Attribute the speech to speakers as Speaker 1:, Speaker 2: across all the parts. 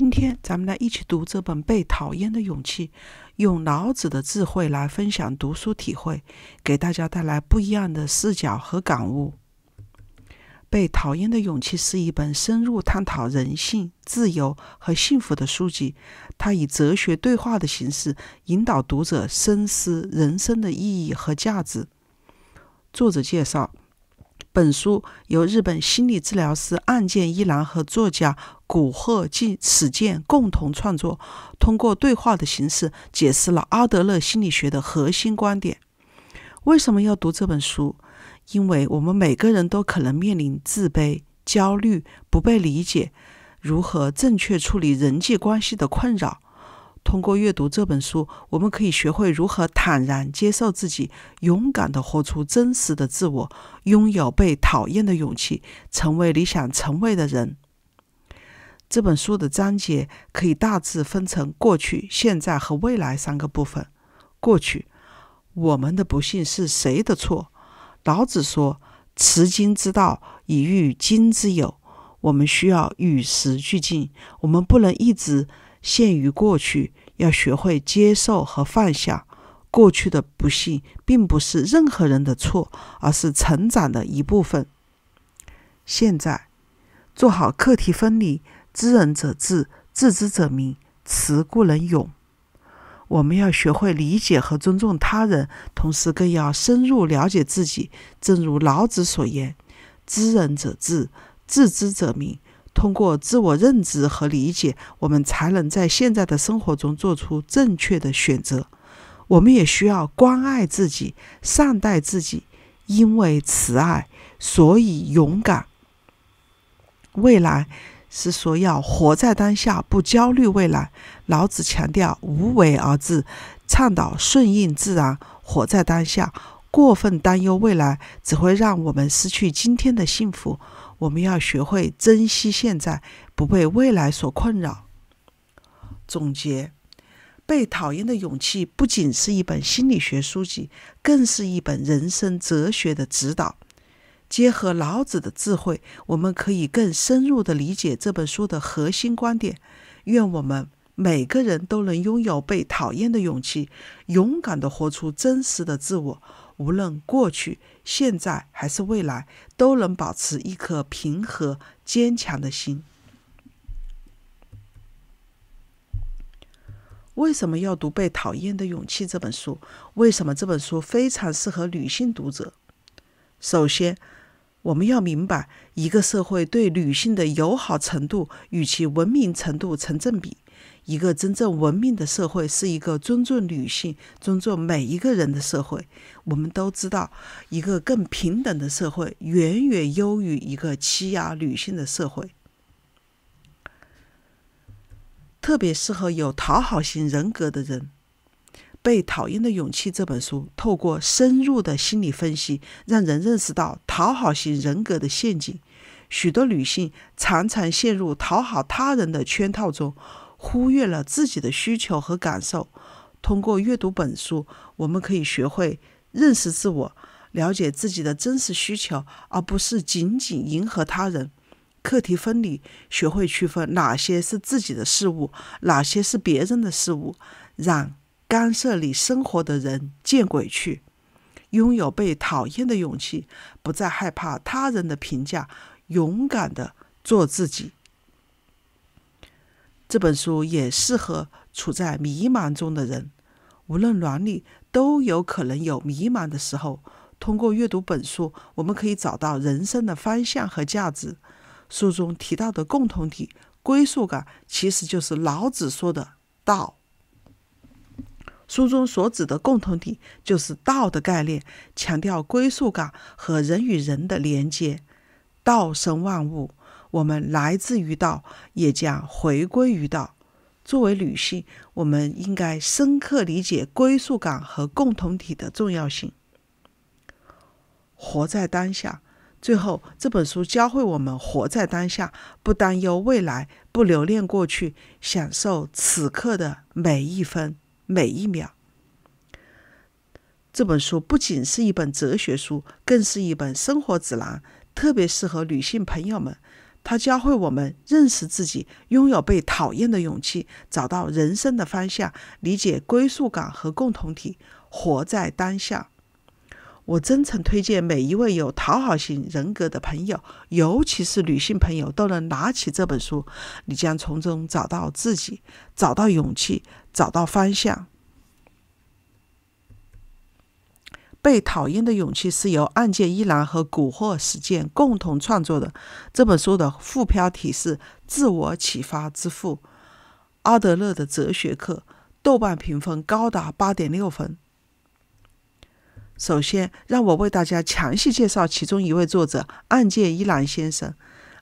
Speaker 1: 今天，咱们来一起读这本《被讨厌的勇气》，用老子的智慧来分享读书体会，给大家带来不一样的视角和感悟。《被讨厌的勇气》是一本深入探讨人性、自由和幸福的书籍，它以哲学对话的形式，引导读者深思人生的意义和价值。作者介绍。本书由日本心理治疗师岸见一郎和作家古贺纪史健共同创作，通过对话的形式解释了阿德勒心理学的核心观点。为什么要读这本书？因为我们每个人都可能面临自卑、焦虑、不被理解，如何正确处理人际关系的困扰。通过阅读这本书，我们可以学会如何坦然接受自己，勇敢地活出真实的自我，拥有被讨厌的勇气，成为你想成为的人。这本书的章节可以大致分成过去、现在和未来三个部分。过去，我们的不幸是谁的错？老子说：“持今之道，以御今之有。”我们需要与时俱进，我们不能一直陷于过去。要学会接受和放下过去的不幸，并不是任何人的错，而是成长的一部分。现在，做好课题分离。知人者智，自知者明。慈故能勇。我们要学会理解和尊重他人，同时更要深入了解自己。正如老子所言：“知人者智，自知者明。”通过自我认知和理解，我们才能在现在的生活中做出正确的选择。我们也需要关爱自己，善待自己，因为慈爱，所以勇敢。未来是说要活在当下，不焦虑未来。老子强调无为而治，倡导顺应自然，活在当下。过分担忧未来，只会让我们失去今天的幸福。我们要学会珍惜现在，不被未来所困扰。总结：被讨厌的勇气不仅是一本心理学书籍，更是一本人生哲学的指导。结合老子的智慧，我们可以更深入地理解这本书的核心观点。愿我们每个人都能拥有被讨厌的勇气，勇敢地活出真实的自我。无论过去、现在还是未来，都能保持一颗平和坚强的心。为什么要读《被讨厌的勇气》这本书？为什么这本书非常适合女性读者？首先，我们要明白，一个社会对女性的友好程度与其文明程度成正比。一个真正文明的社会是一个尊重女性、尊重每一个人的社会。我们都知道，一个更平等的社会远远优于一个欺压女性的社会。特别适合有讨好型人格的人，被讨厌的勇气这本书，透过深入的心理分析，让人认识到讨好型人格的陷阱。许多女性常常陷入讨好他人的圈套中。忽略了自己的需求和感受。通过阅读本书，我们可以学会认识自我，了解自己的真实需求，而不是仅仅迎合他人。课题分离，学会区分哪些是自己的事物，哪些是别人的事物，让干涉你生活的人见鬼去。拥有被讨厌的勇气，不再害怕他人的评价，勇敢的做自己。这本书也适合处在迷茫中的人，无论哪里都有可能有迷茫的时候。通过阅读本书，我们可以找到人生的方向和价值。书中提到的共同体、归属感，其实就是老子说的“道”。书中所指的共同体，就是“道”的概念，强调归属感和人与人的连接。道生万物。我们来自于道，也将回归于道。作为女性，我们应该深刻理解归属感和共同体的重要性。活在当下。最后，这本书教会我们活在当下，不担忧未来，不留恋过去，享受此刻的每一分每一秒。这本书不仅是一本哲学书，更是一本生活指南，特别适合女性朋友们。他教会我们认识自己，拥有被讨厌的勇气，找到人生的方向，理解归属感和共同体，活在当下。我真诚推荐每一位有讨好型人格的朋友，尤其是女性朋友，都能拿起这本书，你将从中找到自己，找到勇气，找到方向。被讨厌的勇气是由案件一郎和古惑实践共同创作的。这本书的副标题是“自我启发之父——阿德勒的哲学课”，豆瓣评分高达八点六分。首先，让我为大家详细介绍其中一位作者——案件一郎先生。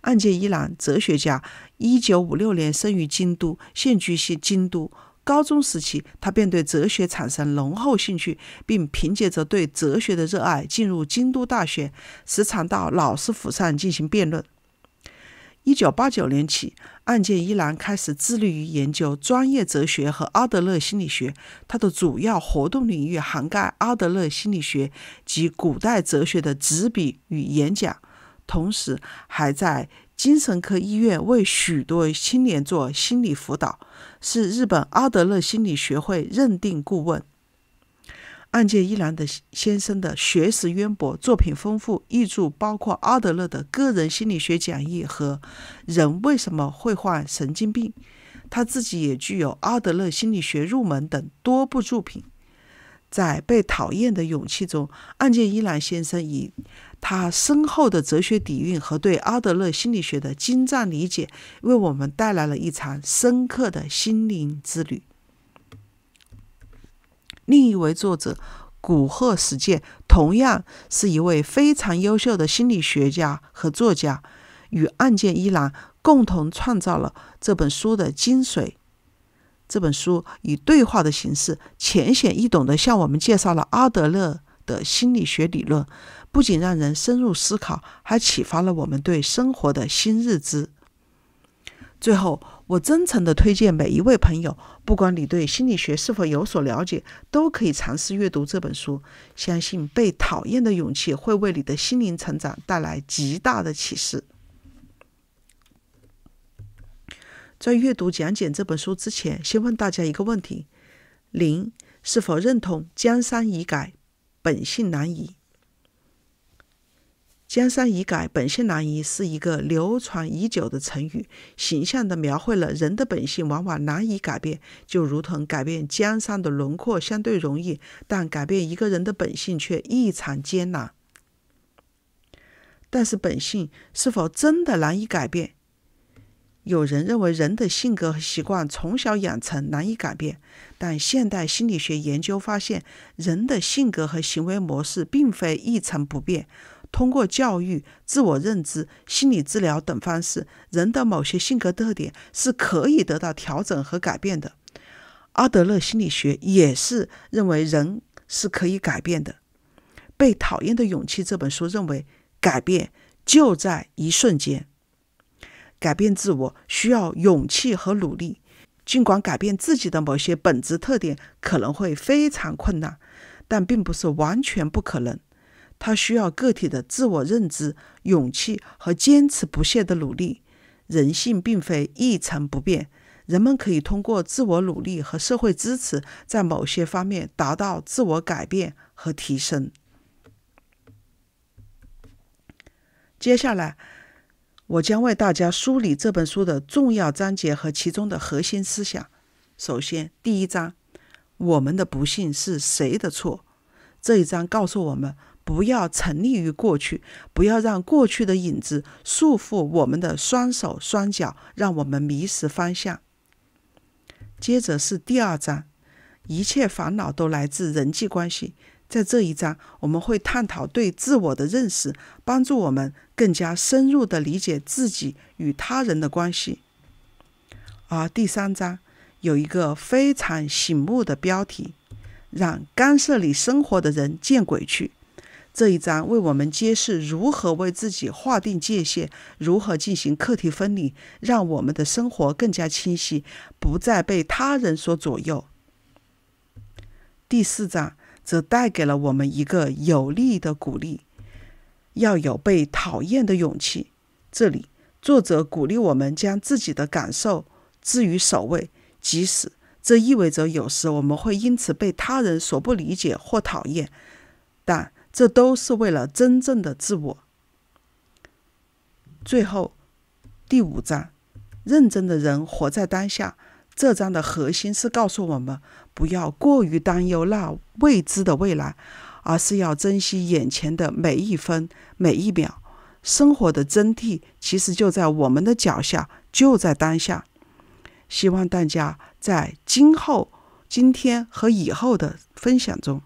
Speaker 1: 案件一郎，哲学家，一九五六年生于京都，现居西京都。高中时期，他便对哲学产生浓厚兴趣，并凭借着对哲学的热爱进入京都大学，时常到老师府上进行辩论。一九八九年起，案件依然开始致力于研究专业哲学和阿德勒心理学。他的主要活动领域涵盖阿德勒心理学及古代哲学的执笔与演讲，同时还在。精神科医院为许多青年做心理辅导，是日本阿德勒心理学会认定顾问。案件一郎的先生的学识渊博，作品丰富，译著包括阿德勒的《个人心理学讲义》和《人为什么会患神经病》，他自己也具有《阿德勒心理学入门》等多部作品。在被讨厌的勇气中，案件一郎先生以他深厚的哲学底蕴和对阿德勒心理学的精湛理解，为我们带来了一场深刻的心灵之旅。另一位作者古贺史健同样是一位非常优秀的心理学家和作家，与案件一郎共同创造了这本书的精髓。这本书以对话的形式，浅显易懂地向我们介绍了阿德勒的心理学理论，不仅让人深入思考，还启发了我们对生活的新认知。最后，我真诚地推荐每一位朋友，不管你对心理学是否有所了解，都可以尝试阅读这本书。相信被讨厌的勇气会为你的心灵成长带来极大的启示。在阅读讲解这本书之前，先问大家一个问题：您是否认同“江山易改，本性难移”？“江山易改，本性难移”是一个流传已久的成语，形象地描绘了人的本性往往难以改变，就如同改变江山的轮廓相对容易，但改变一个人的本性却异常艰难。但是，本性是否真的难以改变？有人认为人的性格和习惯从小养成，难以改变。但现代心理学研究发现，人的性格和行为模式并非一成不变。通过教育、自我认知、心理治疗等方式，人的某些性格特点是可以得到调整和改变的。阿德勒心理学也是认为人是可以改变的。《被讨厌的勇气》这本书认为，改变就在一瞬间。改变自我需要勇气和努力，尽管改变自己的某些本质特点可能会非常困难，但并不是完全不可能。它需要个体的自我认知、勇气和坚持不懈的努力。人性并非一成不变，人们可以通过自我努力和社会支持，在某些方面达到自我改变和提升。接下来。我将为大家梳理这本书的重要章节和其中的核心思想。首先，第一章“我们的不幸是谁的错”这一章告诉我们，不要沉溺于过去，不要让过去的影子束缚我们的双手双脚，让我们迷失方向。接着是第二章“一切烦恼都来自人际关系”。在这一章，我们会探讨对自我的认识，帮助我们更加深入地理解自己与他人的关系。而第三章有一个非常醒目的标题：“让干涉你生活的人见鬼去。”这一章为我们揭示如何为自己划定界限，如何进行课题分离，让我们的生活更加清晰，不再被他人所左右。第四章。则带给了我们一个有力的鼓励：要有被讨厌的勇气。这里，作者鼓励我们将自己的感受置于首位，即使这意味着有时我们会因此被他人所不理解或讨厌，但这都是为了真正的自我。最后，第五章：认真的人活在当下。这章的核心是告诉我们，不要过于担忧那未知的未来，而是要珍惜眼前的每一分每一秒。生活的真谛其实就在我们的脚下，就在当下。希望大家在今后、今天和以后的分享中，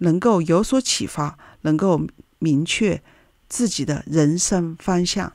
Speaker 1: 能够有所启发，能够明确自己的人生方向。